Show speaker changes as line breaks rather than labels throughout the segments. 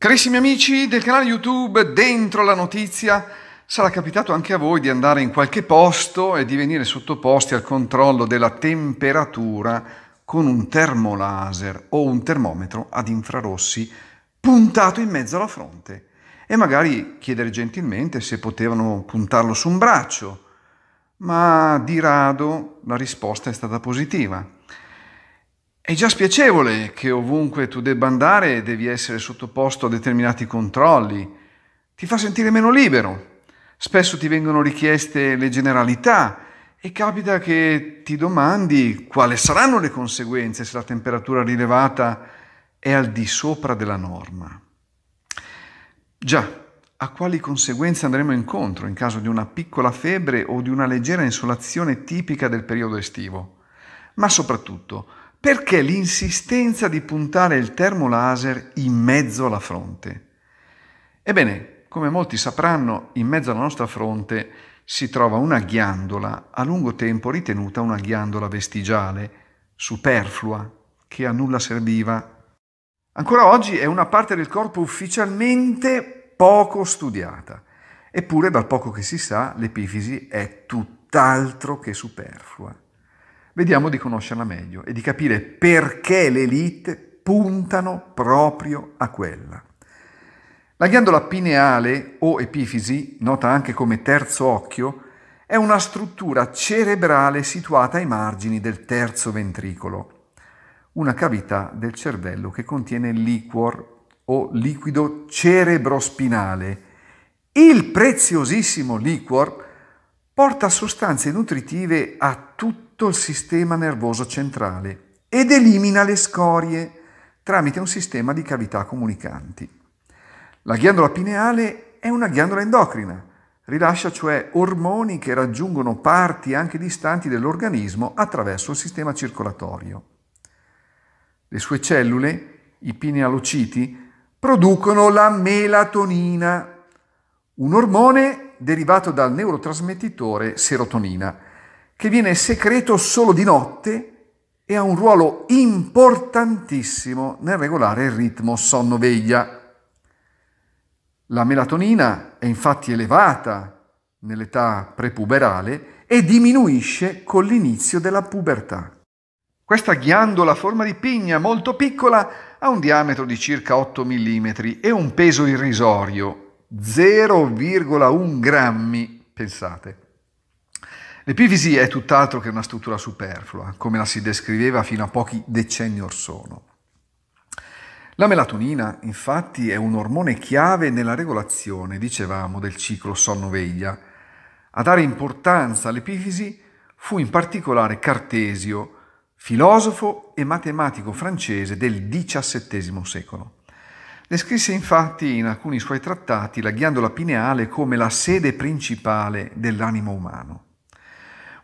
Carissimi amici del canale YouTube Dentro la Notizia, sarà capitato anche a voi di andare in qualche posto e di venire sottoposti al controllo della temperatura con un termolaser o un termometro ad infrarossi puntato in mezzo alla fronte e magari chiedere gentilmente se potevano puntarlo su un braccio, ma di rado la risposta è stata positiva. È già spiacevole che ovunque tu debba andare devi essere sottoposto a determinati controlli. Ti fa sentire meno libero. Spesso ti vengono richieste le generalità e capita che ti domandi quali saranno le conseguenze se la temperatura rilevata è al di sopra della norma. Già, a quali conseguenze andremo incontro in caso di una piccola febbre o di una leggera insolazione tipica del periodo estivo? Ma soprattutto, perché l'insistenza di puntare il termolaser in mezzo alla fronte? Ebbene, come molti sapranno, in mezzo alla nostra fronte si trova una ghiandola a lungo tempo ritenuta una ghiandola vestigiale, superflua, che a nulla serviva. Ancora oggi è una parte del corpo ufficialmente poco studiata, eppure dal poco che si sa l'epifisi è tutt'altro che superflua vediamo di conoscerla meglio e di capire perché le elite puntano proprio a quella. La ghiandola pineale o epifisi, nota anche come terzo occhio, è una struttura cerebrale situata ai margini del terzo ventricolo, una cavità del cervello che contiene liquor o liquido cerebrospinale. Il preziosissimo liquor porta sostanze nutritive a tutto il sistema nervoso centrale ed elimina le scorie tramite un sistema di cavità comunicanti. La ghiandola pineale è una ghiandola endocrina, rilascia cioè ormoni che raggiungono parti anche distanti dell'organismo attraverso il sistema circolatorio. Le sue cellule, i pinealociti, producono la melatonina, un ormone derivato dal neurotrasmettitore serotonina che viene secreto solo di notte e ha un ruolo importantissimo nel regolare il ritmo sonno-veglia. La melatonina è infatti elevata nell'età prepuberale e diminuisce con l'inizio della pubertà. Questa ghiandola a forma di pigna molto piccola ha un diametro di circa 8 mm e un peso irrisorio, 0,1 grammi, pensate. L'epifisi è tutt'altro che una struttura superflua, come la si descriveva fino a pochi decenni or sono. La melatonina, infatti, è un ormone chiave nella regolazione, dicevamo, del ciclo sonno-veglia. A dare importanza all'epifisi fu in particolare Cartesio, filosofo e matematico francese del XVII secolo. Descrisse infatti in alcuni suoi trattati la ghiandola pineale come la sede principale dell'animo umano.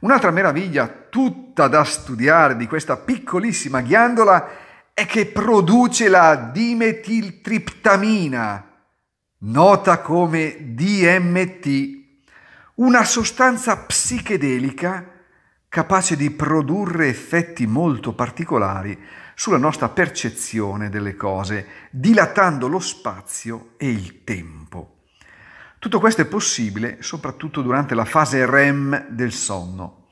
Un'altra meraviglia tutta da studiare di questa piccolissima ghiandola è che produce la dimetiltriptamina, nota come DMT, una sostanza psichedelica capace di produrre effetti molto particolari sulla nostra percezione delle cose, dilatando lo spazio e il tempo. Tutto questo è possibile soprattutto durante la fase REM del sonno.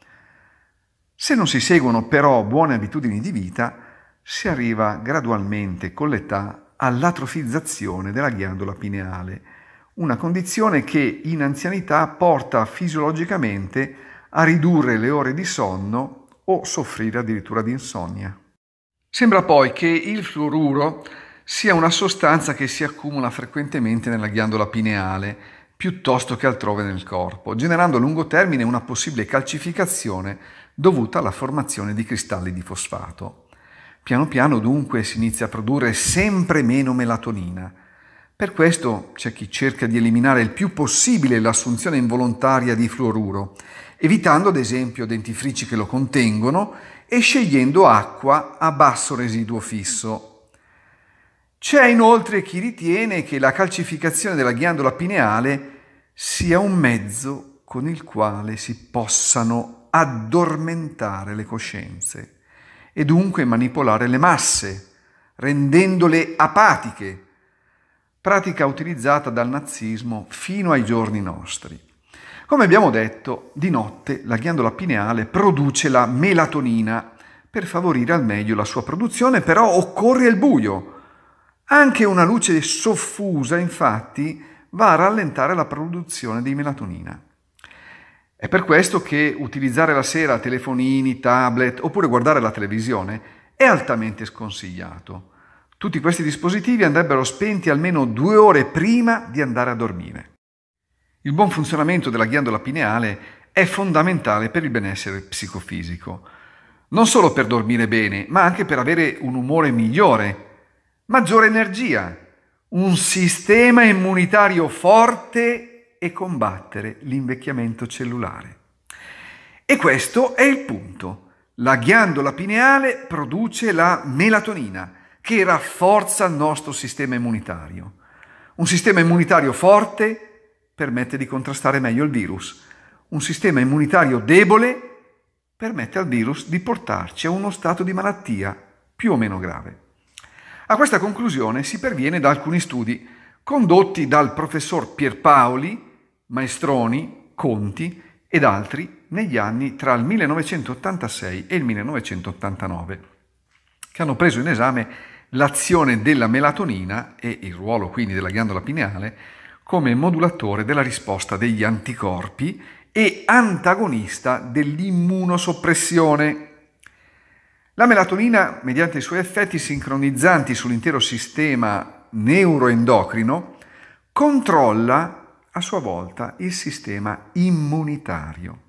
Se non si seguono però buone abitudini di vita, si arriva gradualmente con l'età all'atrofizzazione della ghiandola pineale, una condizione che in anzianità porta fisiologicamente a ridurre le ore di sonno o soffrire addirittura di insonnia. Sembra poi che il fluoruro sia una sostanza che si accumula frequentemente nella ghiandola pineale piuttosto che altrove nel corpo, generando a lungo termine una possibile calcificazione dovuta alla formazione di cristalli di fosfato. Piano piano dunque si inizia a produrre sempre meno melatonina. Per questo c'è chi cerca di eliminare il più possibile l'assunzione involontaria di fluoruro, evitando ad esempio dentifrici che lo contengono e scegliendo acqua a basso residuo fisso c'è inoltre chi ritiene che la calcificazione della ghiandola pineale sia un mezzo con il quale si possano addormentare le coscienze e dunque manipolare le masse, rendendole apatiche, pratica utilizzata dal nazismo fino ai giorni nostri. Come abbiamo detto, di notte la ghiandola pineale produce la melatonina. Per favorire al meglio la sua produzione però occorre il buio. Anche una luce soffusa infatti va a rallentare la produzione di melatonina. È per questo che utilizzare la sera telefonini, tablet oppure guardare la televisione è altamente sconsigliato. Tutti questi dispositivi andrebbero spenti almeno due ore prima di andare a dormire. Il buon funzionamento della ghiandola pineale è fondamentale per il benessere psicofisico, non solo per dormire bene, ma anche per avere un umore migliore, maggiore energia, un sistema immunitario forte e combattere l'invecchiamento cellulare. E questo è il punto. La ghiandola pineale produce la melatonina che rafforza il nostro sistema immunitario. Un sistema immunitario forte permette di contrastare meglio il virus. Un sistema immunitario debole permette al virus di portarci a uno stato di malattia più o meno grave. A questa conclusione si perviene da alcuni studi condotti dal professor Pierpaoli, Maestroni, Conti ed altri negli anni tra il 1986 e il 1989, che hanno preso in esame l'azione della melatonina e il ruolo quindi della ghiandola pineale come modulatore della risposta degli anticorpi e antagonista dell'immunosoppressione. La melatonina, mediante i suoi effetti sincronizzanti sull'intero sistema neuroendocrino, controlla a sua volta il sistema immunitario.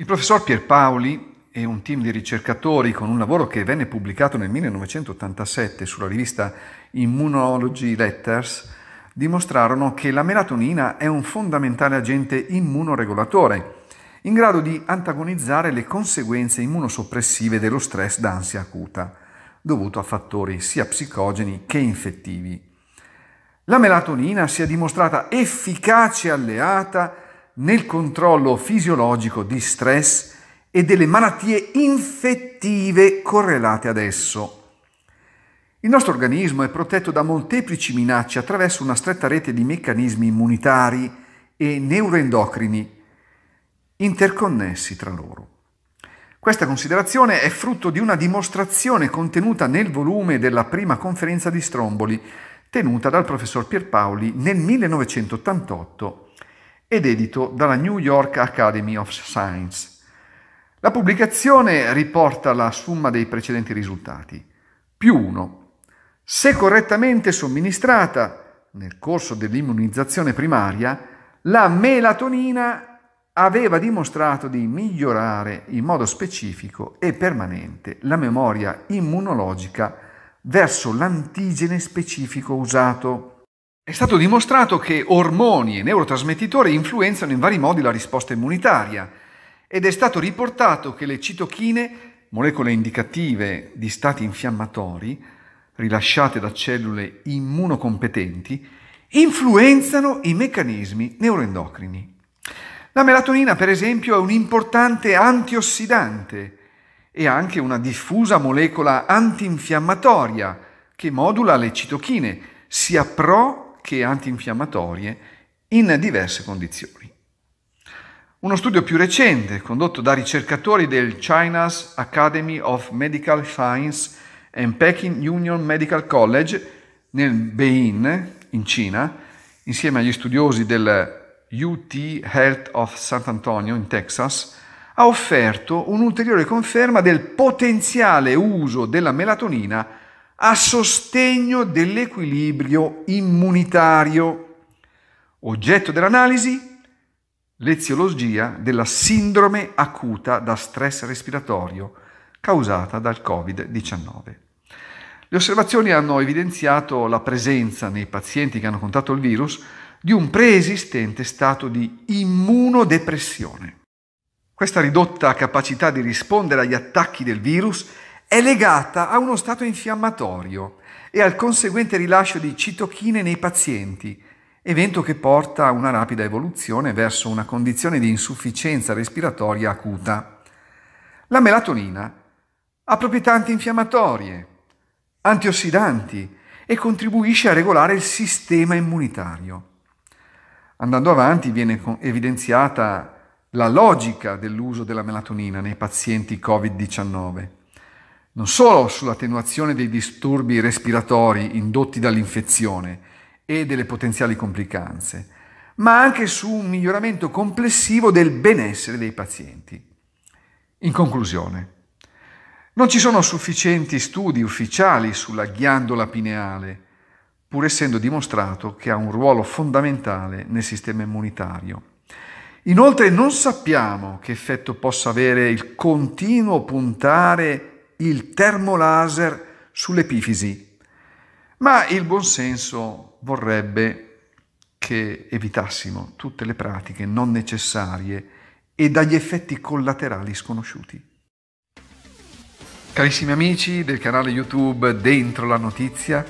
Il professor Pierpaoli e un team di ricercatori con un lavoro che venne pubblicato nel 1987 sulla rivista Immunology Letters dimostrarono che la melatonina è un fondamentale agente immunoregolatore in grado di antagonizzare le conseguenze immunosoppressive dello stress d'ansia acuta, dovuto a fattori sia psicogeni che infettivi. La melatonina si è dimostrata efficace alleata nel controllo fisiologico di stress e delle malattie infettive correlate ad esso. Il nostro organismo è protetto da molteplici minacce attraverso una stretta rete di meccanismi immunitari e neuroendocrini interconnessi tra loro. Questa considerazione è frutto di una dimostrazione contenuta nel volume della prima conferenza di Stromboli, tenuta dal professor Pierpaoli nel 1988 ed edito dalla New York Academy of Science. La pubblicazione riporta la somma dei precedenti risultati. Più 1. Se correttamente somministrata nel corso dell'immunizzazione primaria, la melatonina aveva dimostrato di migliorare in modo specifico e permanente la memoria immunologica verso l'antigene specifico usato. È stato dimostrato che ormoni e neurotrasmettitori influenzano in vari modi la risposta immunitaria ed è stato riportato che le citochine, molecole indicative di stati infiammatori, rilasciate da cellule immunocompetenti, influenzano i meccanismi neuroendocrini. La melatonina, per esempio, è un importante antiossidante e anche una diffusa molecola antinfiammatoria che modula le citochine, sia pro che antinfiammatorie, in diverse condizioni. Uno studio più recente, condotto da ricercatori del China's Academy of Medical Science and Peking Union Medical College nel Beijing, in Cina, insieme agli studiosi del UT Health of Sant'Antonio in Texas ha offerto un'ulteriore conferma del potenziale uso della melatonina a sostegno dell'equilibrio immunitario. Oggetto dell'analisi? Leziologia della sindrome acuta da stress respiratorio causata dal Covid-19. Le osservazioni hanno evidenziato la presenza nei pazienti che hanno contato il virus di un preesistente stato di immunodepressione. Questa ridotta capacità di rispondere agli attacchi del virus è legata a uno stato infiammatorio e al conseguente rilascio di citochine nei pazienti, evento che porta a una rapida evoluzione verso una condizione di insufficienza respiratoria acuta. La melatonina ha proprietà antinfiammatorie, antiossidanti e contribuisce a regolare il sistema immunitario. Andando avanti viene evidenziata la logica dell'uso della melatonina nei pazienti Covid-19, non solo sull'attenuazione dei disturbi respiratori indotti dall'infezione e delle potenziali complicanze, ma anche su un miglioramento complessivo del benessere dei pazienti. In conclusione, non ci sono sufficienti studi ufficiali sulla ghiandola pineale, pur essendo dimostrato che ha un ruolo fondamentale nel sistema immunitario. Inoltre non sappiamo che effetto possa avere il continuo puntare il termolaser sull'epifisi, ma il buonsenso vorrebbe che evitassimo tutte le pratiche non necessarie e dagli effetti collaterali sconosciuti. Carissimi amici del canale YouTube Dentro la Notizia,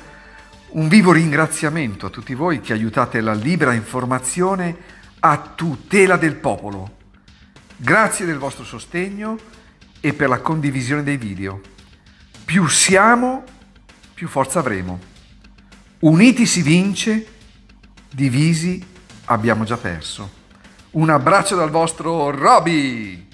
un vivo ringraziamento a tutti voi che aiutate la libera informazione a tutela del popolo. Grazie del vostro sostegno e per la condivisione dei video. Più siamo, più forza avremo. Uniti si vince, divisi abbiamo già perso. Un abbraccio dal vostro Robby!